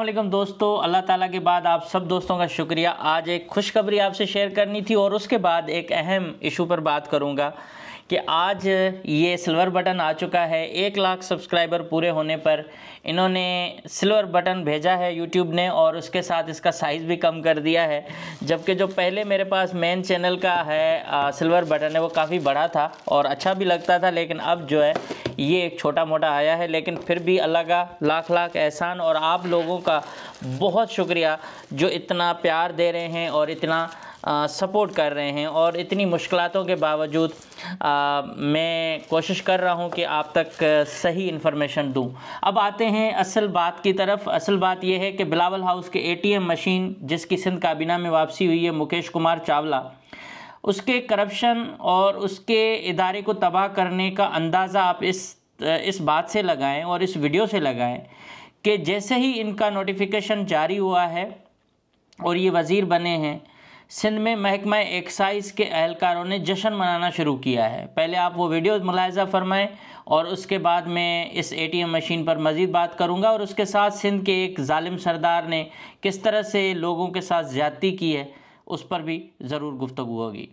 अस्सलाम दोस्तों अल्लाह ताला के बाद आप सब दोस्तों का शुक्रिया आज एक खुशखबरी आपसे शेयर करनी थी और उसके बाद एक अहम इशू पर बात करूंगा कि आज ये सिल्वर बटन आ चुका है एक लाख सब्सक्राइबर पूरे होने पर इन्होंने सिल्वर बटन भेजा है यूट्यूब ने और उसके साथ इसका साइज़ भी कम कर दिया है जबकि जो पहले मेरे पास मेन चैनल का है आ, सिल्वर बटन है वो काफ़ी बड़ा था और अच्छा भी लगता था लेकिन अब जो है ये एक छोटा मोटा आया है लेकिन फिर भी अल्लाह का लाख लाख एहसान और आप लोगों का बहुत शुक्रिया जो इतना प्यार दे रहे हैं और इतना सपोर्ट कर रहे हैं और इतनी मुश्किलों के बावजूद आ, मैं कोशिश कर रहा हूँ कि आप तक सही इन्फॉर्मेशन दूँ अब आते हैं असल बात की तरफ असल बात यह है कि बिलावल हाउस के एटीएम मशीन जिसकी सिंध काबीना में वापसी हुई है मुकेश कुमार चावला उसके करप्शन और उसके इदारे को तबाह करने का अंदाज़ा आप इस इस बात से लगाएं और इस वीडियो से लगाएं कि जैसे ही इनका नोटिफिकेशन जारी हुआ है और ये वज़ीर बने हैं सिंध में महकमा एक्साइज के अहलकारों ने जश्न मनाना शुरू किया है पहले आप वो वीडियो मुलायजा फरमाएं और उसके बाद मैं इस एटीएम मशीन पर मज़ीद बात करूंगा और उसके साथ सिंध के एक ालिम सरदार ने किस तरह से लोगों के साथ ज़्यादती की है उस पर भी ज़रूर गुफ्तु होगी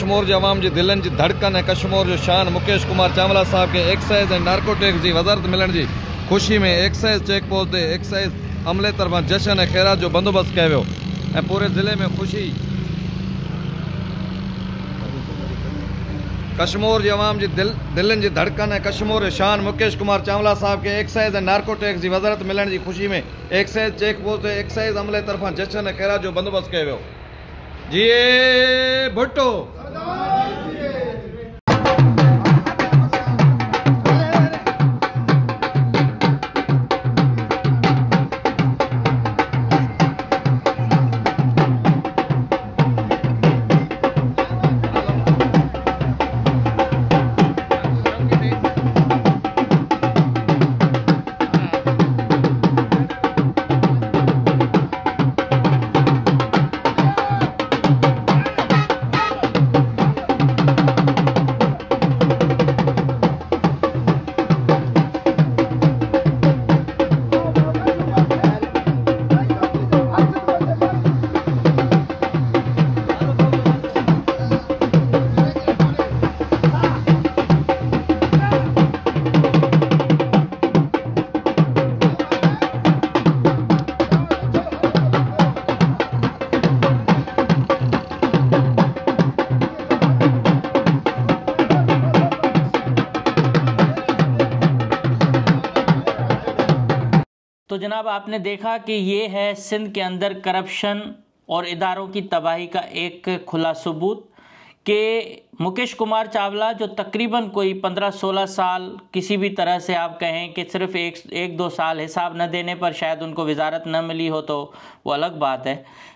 कश्मोर जी अवाम जी दिलनि जी धड़कन ऐं कश्मोर जो शान मुकेश कुमार चावला साहिब खे एक्साइज़ ऐं नार्कोटेक्स जी वज़ारत मिलण जी ख़ुशी में एक्साइज़ चेक पोस्ट ते एक्साइज़ अमले तरफ़ां जशन ऐं ख़ैरात जो बंदोबस्तु कयो वियो ऐं पूरे ज़िले में ख़ुशी कश्मोर जी अवाम जी दिल दिलनि जी धड़कन ऐं कश्मोर शान मुकेश कुमार चावला साहिब खे एक्साइज़ ऐं नार्कोटेक्स जी वज़ारत मिलण जी ख़ुशी में एक्साइज़ चेक पोस्ट ते एक्साइज़ अमले तरफ़ां जशन ऐं ख़ैरात जो बंदोबस्तु कयो वियो जी भुटो जनाब आपने देखा कि ये है सिंध के अंदर करप्शन और इदारों की तबाही का एक खुला सबूत कि मुकेश कुमार चावला जो तकरीबन कोई 15-16 साल किसी भी तरह से आप कहें कि सिर्फ एक एक दो साल हिसाब न देने पर शायद उनको वजारत न मिली हो तो वो अलग बात है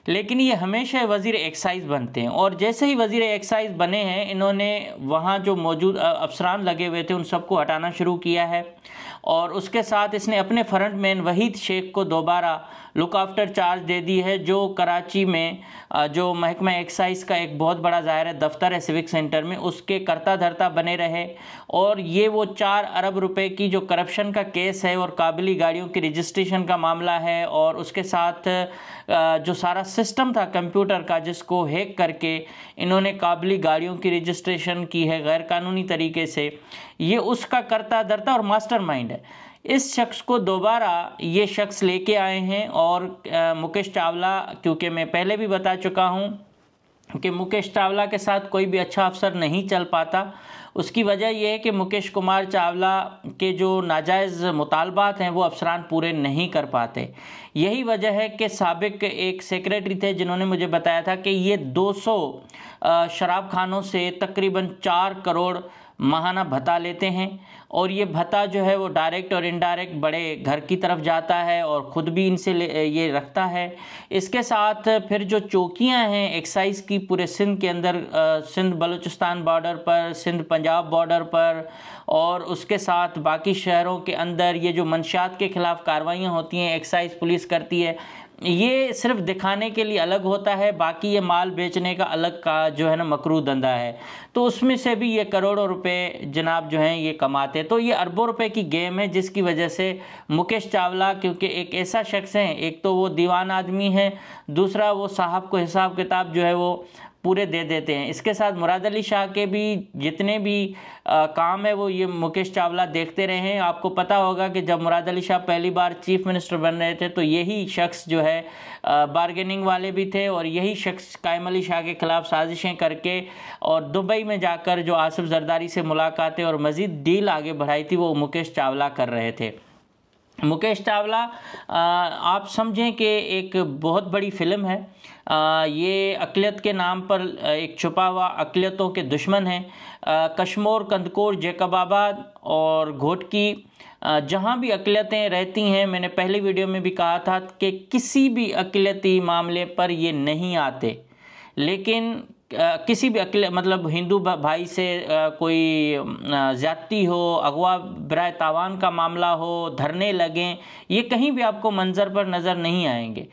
लेकिन ये हमेशा वज़ी एक्साइज़ बनते हैं और जैसे ही वज़ी एक्साइज़ बने हैं इन्होंने वहाँ जो मौजूद अफसरान लगे हुए थे उन सबको हटाना शुरू किया है और उसके साथ इसने अपने फ्रंट मैन वहीद शेख को दोबारा लुक आफ्टर चार्ज दे दी है जो कराची में जो महकमा एक्साइज का एक बहुत बड़ा ज़ाहिर दफ्तर है सिविक सेंटर में उसके करता धरता बने रहे और ये वो चार अरब रुपए की जो करप्शन का केस है और काबिली गाड़ियों की रजिस्ट्रेशन का मामला है और उसके साथ जो सारा सिस्टम था कंप्यूटर का जिसको हैक करके इन्होंने काबिली गाड़ियों की रजिस्ट्रेशन की है गैरकानूनी तरीके से ये उसका करता धरता और है है इस शख्स को दोबारा ये शख्स लेके आए हैं और मुकेश चावला क्योंकि मैं पहले भी बता चुका हूँ कि मुकेश चावला के साथ कोई भी अच्छा अफसर नहीं चल पाता उसकी वजह यह है कि मुकेश कुमार चावला के जो नाजायज़ मुतालबात हैं वो अफसरान पूरे नहीं कर पाते यही वजह है कि सबक एक सेक्रेटरी थे जिन्होंने मुझे बताया था कि ये 200 शराब खानों से तकरीबन चार करोड़ माहाना भत्ता लेते हैं और ये भत्ता जो है वो डायरेक्ट और इनडायरेक्ट बड़े घर की तरफ जाता है और ख़ुद भी इनसे ये रखता है इसके साथ फिर जो चौकियां हैं एक्साइज की पूरे सिंध के अंदर सिंध बलूचिस्तान बॉर्डर पर सिंध पंजाब बॉर्डर पर और उसके साथ बाकी शहरों के अंदर ये जो मंशात के ख़िलाफ़ कार्रवाइयाँ होती हैं एक्साइज पुलिस करती है ये सिर्फ दिखाने के लिए अलग होता है बाकी ये माल बेचने का अलग का जो है ना मकरू धंधा है तो उसमें से भी ये करोड़ों रुपए जनाब जो हैं ये कमाते तो ये अरबों रुपए की गेम है जिसकी वजह से मुकेश चावला क्योंकि एक ऐसा शख्स हैं एक तो वो दीवान आदमी है दूसरा वो साहब को हिसाब किताब जो है वो पूरे दे देते हैं इसके साथ मुराद अली शाह के भी जितने भी आ, काम है वो ये मुकेश चावला देखते रहे हैं आपको पता होगा कि जब मुराद अली शाह पहली बार चीफ मिनिस्टर बन रहे थे तो यही शख्स जो है बारगेनिंग वाले भी थे और यही शख्स कायम अली शाह के ख़िलाफ़ साजिशें करके और दुबई में जाकर जो आसिफ जरदारी से मुलाकातें और मज़ीद डील आगे बढ़ाई थी वो मुकेश चावला कर रहे थे मुकेश चावला आप समझें कि एक बहुत बड़ी फिल्म है आ, ये अकलियत के नाम पर एक छुपा हुआ अकलियतों के दुश्मन हैं कश्मोर कंदकोर जैकबाबाद और घोटकी जहाँ भी अकलियतें रहती हैं मैंने पहले वीडियो में भी कहा था कि किसी भी अकलियती मामले पर ये नहीं आते लेकिन किसी भी अकेले मतलब हिंदू भाई से कोई ज्यादा हो अगवा ब्राय तावान का मामला हो धरने लगें ये कहीं भी आपको मंज़र पर नज़र नहीं आएंगे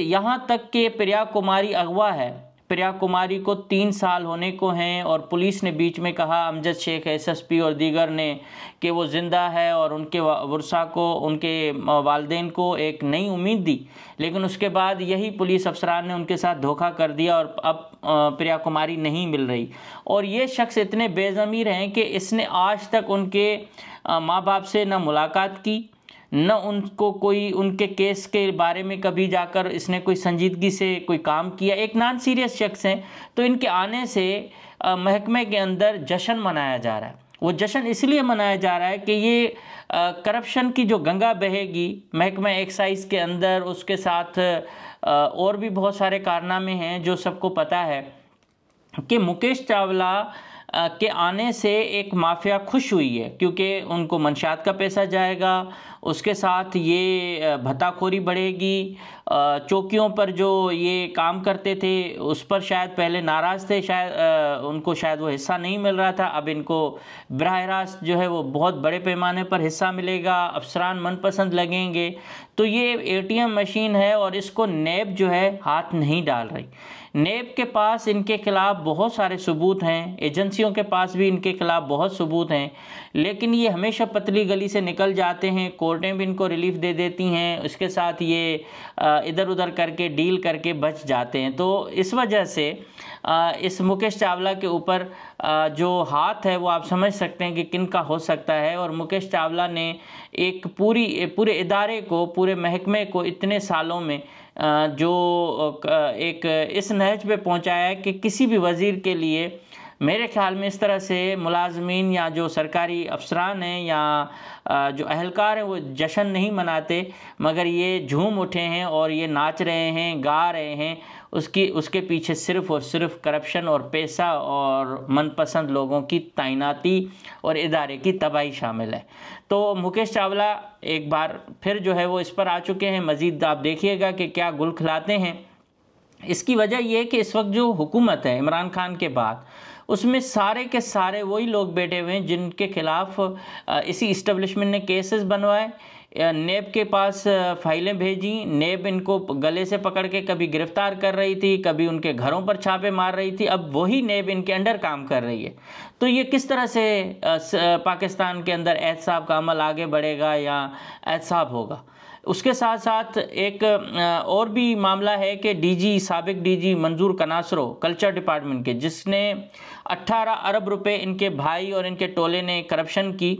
यहाँ तक कि प्रिया कुमारी अगवा है प्रिया कुमारी को तीन साल होने को हैं और पुलिस ने बीच में कहा अमजद शेख एसएसपी और दीगर ने कि वो ज़िंदा है और उनके वर्षा को उनके वालदेन को एक नई उम्मीद दी लेकिन उसके बाद यही पुलिस अफसरान ने उनके साथ धोखा कर दिया और अब प्रिया कुमारी नहीं मिल रही और ये शख्स इतने बेज़मीर हैं कि इसने आज तक उनके माँ बाप से ना मुलाकात की न उनको कोई उनके केस के बारे में कभी जाकर इसने कोई संजीदगी से कोई काम किया एक नॉन सीरियस शख्स हैं तो इनके आने से महकमे के अंदर जश्न मनाया जा रहा है वो जश्न इसलिए मनाया जा रहा है कि ये करप्शन की जो गंगा बहेगी महकमा एक्साइज के अंदर उसके साथ आ, और भी बहुत सारे कारनामे हैं जो सबको पता है कि मुकेश चावला के आने से एक माफिया खुश हुई है क्योंकि उनको मनशात का पैसा जाएगा उसके साथ ये भत्ताखोरी बढ़ेगी चौकियों पर जो ये काम करते थे उस पर शायद पहले नाराज़ थे शायद उनको शायद वो हिस्सा नहीं मिल रहा था अब इनको बरह रास्त जो है वो बहुत बड़े पैमाने पर हिस्सा मिलेगा अफसरान मनपसंद लगेंगे तो ये एटीएम मशीन है और इसको नैब जो है हाथ नहीं डाल रही नेब के पास इनके खिलाफ बहुत सारे सबूत हैं एजेंसियों के पास भी इनके खिलाफ बहुत सबूत हैं लेकिन ये हमेशा पतली गली से निकल जाते हैं कोर्टें भी इनको रिलीफ दे देती हैं उसके साथ ये इधर उधर करके डील करके बच जाते हैं तो इस वजह से इस मुकेश चावला के ऊपर जो हाथ है वो आप समझ सकते हैं कि किन का हो सकता है और मुकेश चावला ने एक पूरी पूरे इदारे को पूरे महकमे को इतने सालों में जो एक इस नहज पे पहुंचाया है कि किसी भी वज़ीर के लिए मेरे ख्याल में इस तरह से मुलाजमीन या जो सरकारी अफसरान हैं या जो अहलकार हैं वो जश्न नहीं मनाते मगर ये झूम उठे हैं और ये नाच रहे हैं गा रहे हैं उसकी उसके पीछे सिर्फ़ और सिर्फ करप्शन और पैसा और मनपसंद लोगों की तैनाती और इदारे की तबाही शामिल है तो मुकेश चावला एक बार फिर जो है वो इस पर आ चुके हैं मज़ीद आप देखिएगा कि क्या गुल खिलाते हैं इसकी वजह यह है कि इस वक्त जो हुकूमत है इमरान खान के बाद उसमें सारे के सारे वही लोग बैठे हुए हैं जिनके खिलाफ इसी इस्टबलिशमेंट ने केसेस बनवाए नेब के पास फाइलें भेजी नेब इनको गले से पकड़ के कभी गिरफ्तार कर रही थी कभी उनके घरों पर छापे मार रही थी अब वही नेब इनके अंडर काम कर रही है तो ये किस तरह से पाकिस्तान के अंदर एहसाब का अमल आगे बढ़ेगा या एहसाब होगा उसके साथ साथ एक और भी मामला है कि डीजी सबक डीजी मंजूर कनासरो कल्चर डिपार्टमेंट के जिसने 18 अरब रुपए इनके भाई और इनके टोले ने करप्शन की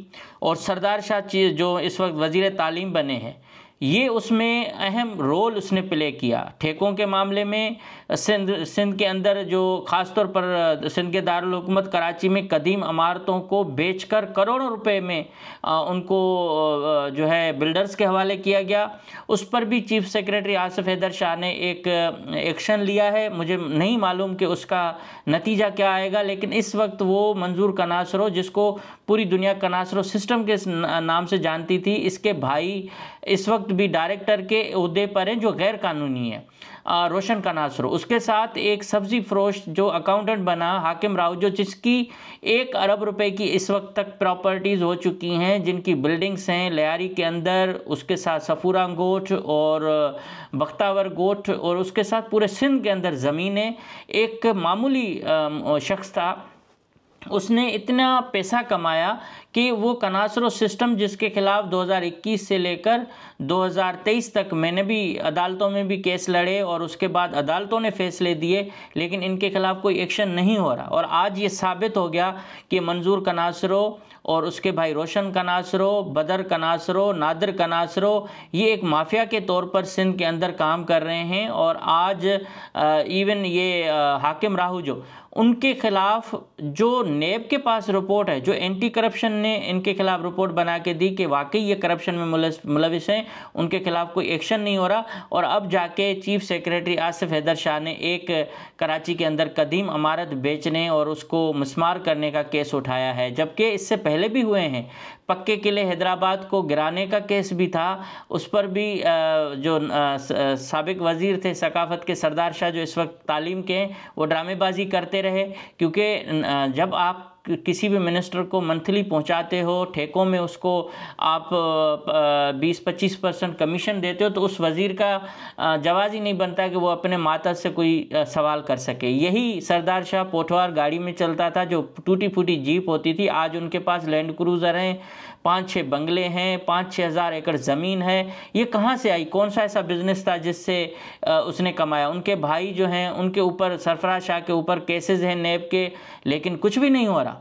और सरदार शाह जो इस वक्त वजीर तालीम बने हैं ये उसमें अहम रोल उसने प्ले किया ठेकों के मामले में सिंध सिंध के अंदर जो ख़ास तौर पर सिंध के दारकूमत कराची में कदीम अमारतों को बेचकर करोड़ों रुपए में आ, उनको जो है बिल्डर्स के हवाले किया गया उस पर भी चीफ सेक्रेटरी आसफ़ हैदर शाह ने एक एक्शन लिया है मुझे नहीं मालूम कि उसका नतीजा क्या आएगा लेकिन इस वक्त वो मंजूर कनासरों जिसको पूरी दुनिया कनासरों सिस्टम के नाम से जानती थी इसके भाई इस वक्त वक्त भी डायरेक्टर के अहदे पर हैं जो गैर कानूनी है रोशन का नासर उसके साथ एक सब्जी फरोश जो अकाउंटेंट बना हाकिम राव जो जिसकी एक अरब रुपए की इस वक्त तक प्रॉपर्टीज़ हो चुकी हैं जिनकी बिल्डिंग्स हैं लियारी के अंदर उसके साथ सफूरा गोठ और बख्तावर गोठ और उसके साथ पूरे सिंध के अंदर ज़मीनें एक मामूली शख्स था उसने इतना पैसा कमाया कि वो कनासरो सिस्टम जिसके खिलाफ 2021 से लेकर 2023 तक मैंने भी अदालतों में भी केस लड़े और उसके बाद अदालतों ने फैसले दिए लेकिन इनके खिलाफ कोई एक्शन नहीं हो रहा और आज ये साबित हो गया कि मंजूर कनासरो और उसके भाई रोशन कनासरो बदर कनासरो नादर कनासरो ये एक माफिया के तौर पर सिंध के अंदर काम कर रहे हैं और आज इवन ये हाकिम राहू जो उनके खिलाफ जो नेब के पास रिपोर्ट है जो एंटी करप्शन ने इनके खिलाफ रिपोर्ट बना के दी कि वाकई ये करप्शन में मुलविस हैं उनके खिलाफ कोई एक्शन नहीं हो रहा और अब जाके चीफ सेक्रेटरी आसिफ हैदर शाह ने एक कराची के अंदर कदीम अमारत बेचने और उसको मस्मार करने का केस उठाया है जबकि इससे पहले भी हुए हैं पक्के किले हैदराबाद को गिराने का केस भी था उस पर भी जो सबक वज़ीर थे सकाफत के सरदार शाह जो इस वक्त तालीम के हैं वो ड्रामेबाजी करते रहे क्योंकि जब आप किसी भी मिनिस्टर को मंथली पहुंचाते हो ठेकों में उसको आप 20-25 परसेंट कमीशन देते हो तो उस वज़ीर का जवाब ही नहीं बनता कि वो अपने माता से कोई सवाल कर सके यही सरदार शाह पोठवार गाड़ी में चलता था जो टूटी फूटी जीप होती थी आज उनके पास लैंड क्रूज़र हैं पाँच छः बंगले हैं पाँच छः हज़ार एकड़ ज़मीन है ये कहाँ से आई कौन सा ऐसा बिज़नेस था जिससे उसने कमाया उनके भाई जो हैं उनके ऊपर सरफराज शाह के ऊपर केसेज हैं नेब के लेकिन कुछ भी नहीं हो रहा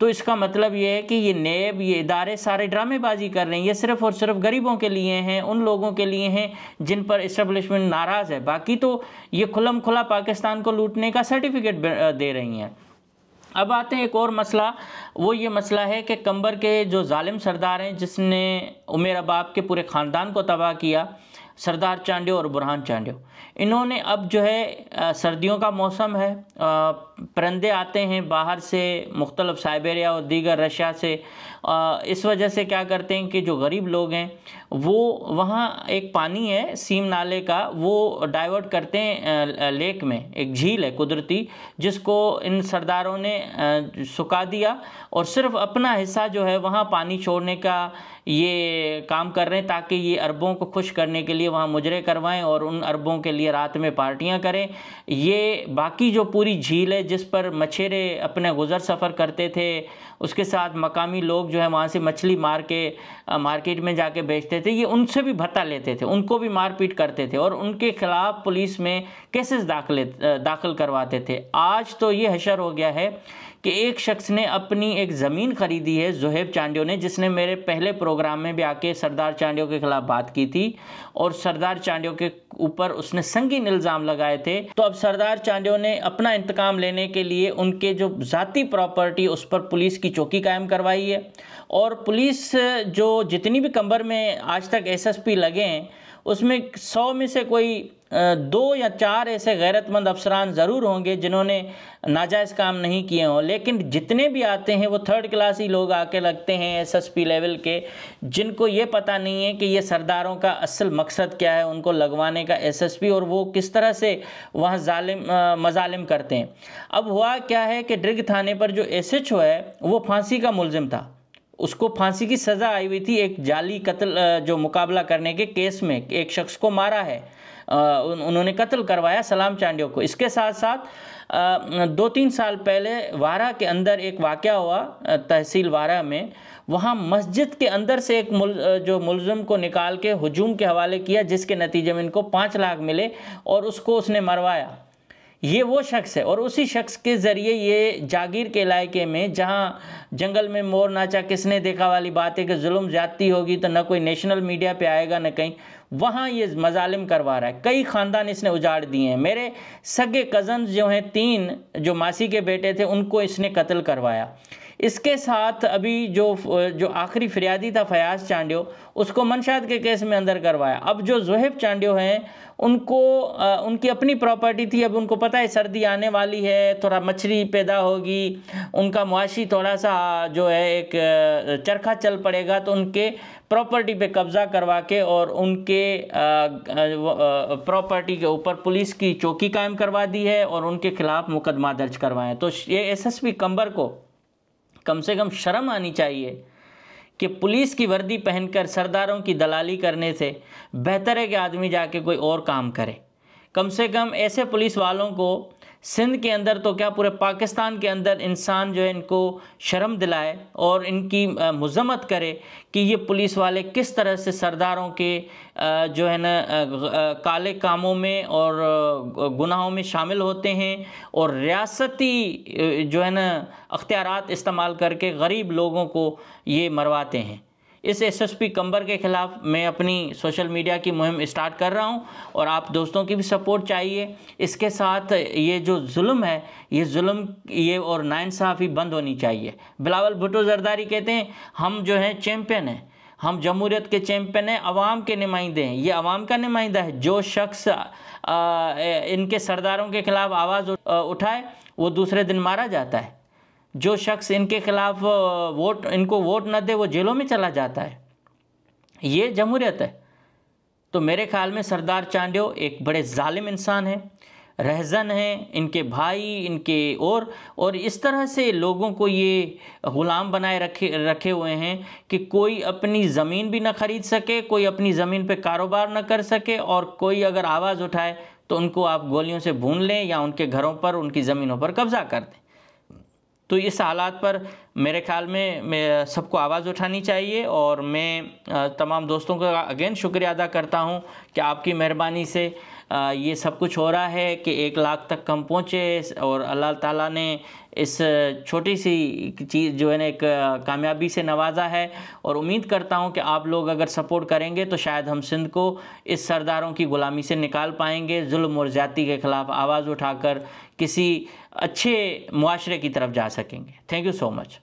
तो इसका मतलब ये है कि ये नेब ये इदारे सारे ड्रामेबाजी कर रहे हैं ये सिर्फ और सिर्फ गरीबों के लिए हैं उन लोगों के लिए हैं जिन पर इस्टबलिशमेंट नाराज़ है बाकी तो ये खुलम खुला पाकिस्तान को लूटने का सर्टिफिकेट दे रही हैं अब आते हैं एक और मसला वो ये मसला है कि कंबर के जो ालिम सरदार हैं जिसने उमेर अबाब के पूरे ख़ानदान को तबाह किया सरदार चांडियो और बुरहान चांडियो इन्होंने अब जो है सर्दियों का मौसम है परंदे आते हैं बाहर से मुख्तलफ़ साइबेरिया और दीगर रशिया से इस वजह से क्या करते हैं कि जो गरीब लोग हैं वो वहाँ एक पानी है सीम नाले का वो डाइवर्ट करते हैं लेक में एक झील है कुदरती जिसको इन सरदारों ने सुखा दिया और सिर्फ अपना हिस्सा जो है वहाँ पानी छोड़ने का ये काम कर रहे हैं ताकि ये अरबों को खुश करने के लिए वहाँ मुजरे करवाएँ और उन अरबों के लिए चाहिए रात में पार्टियाँ करें ये बाकी जो पूरी झील है जिस पर मछेरे अपने गुज़र सफ़र करते थे उसके साथ मकामी लोग जो है वहाँ से मछली मार के मार्केट में जाके बेचते थे ये उनसे भी भत्ता लेते थे उनको भी मारपीट करते थे और उनके खिलाफ पुलिस में केसेस दाखिल दाखिल करवाते थे आज तो ये हशर हो गया है कि एक शख्स ने अपनी एक ज़मीन खरीदी है जोहेब चांडियो ने जिसने मेरे पहले प्रोग्राम में भी आके सरदार चांडियो के खिलाफ बात की थी और सरदार चांडियो के ऊपर उसने संगीन इल्ज़ाम लगाए थे तो अब सरदार चांडियो ने अपना इंतकाम लेने के लिए उनके जो ज़ाती प्रॉपर्टी उस पर पुलिस की चौकी कायम करवाई है और पुलिस जो जितनी भी कंबर में आज तक एसएसपी लगे हैं उसमें सौ में से कोई दो या चार ऐसे गैरतमंद अफसरान ज़रूर होंगे जिन्होंने नाजायज़ काम नहीं किए हों लेकिन जितने भी आते हैं वो थर्ड क्लास ही लोग आके लगते हैं एसएसपी लेवल के जिनको ये पता नहीं है कि ये सरदारों का असल मकसद क्या है उनको लगवाने का एसएसपी और वो किस तरह से वहाँ जालिम मजालिम करते हैं अब हुआ क्या है कि ड्रिग थाने पर जो एस है वो फांसी का मुलजिम था उसको फांसी की सज़ा आई हुई थी एक जाली कत्ल जो मुकाबला करने के केस में एक शख्स को मारा है उन, उन्होंने कत्ल करवाया सलाम चांडियों को इसके साथ साथ दो तीन साल पहले वारा के अंदर एक वाक़ हुआ तहसील वारा में वहाँ मस्जिद के अंदर से एक मुल, जो मुलजम को निकाल के हजूम के हवाले किया जिसके नतीजे में इनको पाँच लाख मिले और उसको उसने मरवाया ये वो शख्स है और उसी शख्स के ज़रिए ये जागीर के इलाके में जहाँ जंगल में मोर नाचा किसने देखा वाली बात है कि जुल्म ज़्यादती होगी तो ना कोई नेशनल मीडिया पे आएगा ना कहीं वहाँ ये मजालिम करवा रहा है कई ख़ानदान इसने उजाड़ दिए हैं मेरे सगे कज़न जो हैं तीन जो मासी के बेटे थे उनको इसने कत्ल करवाया इसके साथ अभी जो जो आखिरी फरियादी था फयाज चांडियो उसको मनशाद के केस में अंदर करवाया अब जो जहेब चांडियो हैं उनको आ, उनकी अपनी प्रॉपर्टी थी अब उनको पता है सर्दी आने वाली है थोड़ा मछली पैदा होगी उनका मुआशी थोड़ा सा जो है एक चरखा चल पड़ेगा तो उनके प्रॉपर्टी पे कब्ज़ा करवा के और उनके प्रॉपर्टी के ऊपर पुलिस की चौकी कायम करवा दी है और उनके खिलाफ मुकदमा दर्ज करवाएं तो ये एसएसपी कंबर को कम से कम शर्म आनी चाहिए कि पुलिस की वर्दी पहनकर सरदारों की दलाली करने से बेहतर है कि आदमी जाके कोई और काम करे कम से कम ऐसे पुलिस वालों को सिंध के अंदर तो क्या पूरे पाकिस्तान के अंदर इंसान जो है इनको शर्म दिलाए और इनकी मजम्मत करे कि ये पुलिस वाले किस तरह से सरदारों के जो है ना काले कामों में और गुनाहों में शामिल होते हैं और रियासती जो है ना अख्तियार इस्तेमाल करके गरीब लोगों को ये मरवाते हैं इस एसएसपी कंबर के खिलाफ मैं अपनी सोशल मीडिया की मुहिम स्टार्ट कर रहा हूं और आप दोस्तों की भी सपोर्ट चाहिए इसके साथ ये जो जुल्म है ये जुल्म ये और नाइंसाफ़ी बंद होनी चाहिए बिलावल भुटो जरदारी कहते हैं हम जो हैं चैम्पियन हैं हम जमहूरियत के चैम्पियन हैं अवाम के नुमाइंदे हैं ये अवाम का नुमाइंदा है जो शख्स इनके सरदारों के खिलाफ आवाज़ उठाए वो दूसरे दिन मारा जाता है जो शख्स इनके खिलाफ वोट इनको वोट न दे वो जेलों में चला जाता है ये जमहूरियत है तो मेरे ख्याल में सरदार चांडियो एक बड़े ालिम इंसान है रहजन हैं इनके भाई इनके और और इस तरह से लोगों को ये ग़ुलाम बनाए रखे रखे हुए हैं कि कोई अपनी ज़मीन भी ना ख़रीद सके कोई अपनी ज़मीन पे कारोबार ना कर सके और कोई अगर आवाज़ उठाए तो उनको आप गोलियों से भून लें या उनके घरों पर उनकी ज़मीनों पर कब्ज़ा कर दें तो इस हालात पर मेरे ख्याल में सबको आवाज़ उठानी चाहिए और मैं तमाम दोस्तों का अगेन शुक्रिया अदा करता हूँ कि आपकी मेहरबानी से ये सब कुछ हो रहा है कि एक लाख तक कम पहुँचे और अल्लाह ताला ने इस छोटी सी चीज़ जो है ना एक कामयाबी से नवाजा है और उम्मीद करता हूँ कि आप लोग अगर सपोर्ट करेंगे तो शायद हम सिंध को इस सरदारों की ग़ुलामी से निकाल पाएंगे जुल्म और ज़्यादी के ख़िलाफ़ आवाज़ उठाकर किसी अच्छे माशरे की तरफ जा सकेंगे थैंक यू सो मच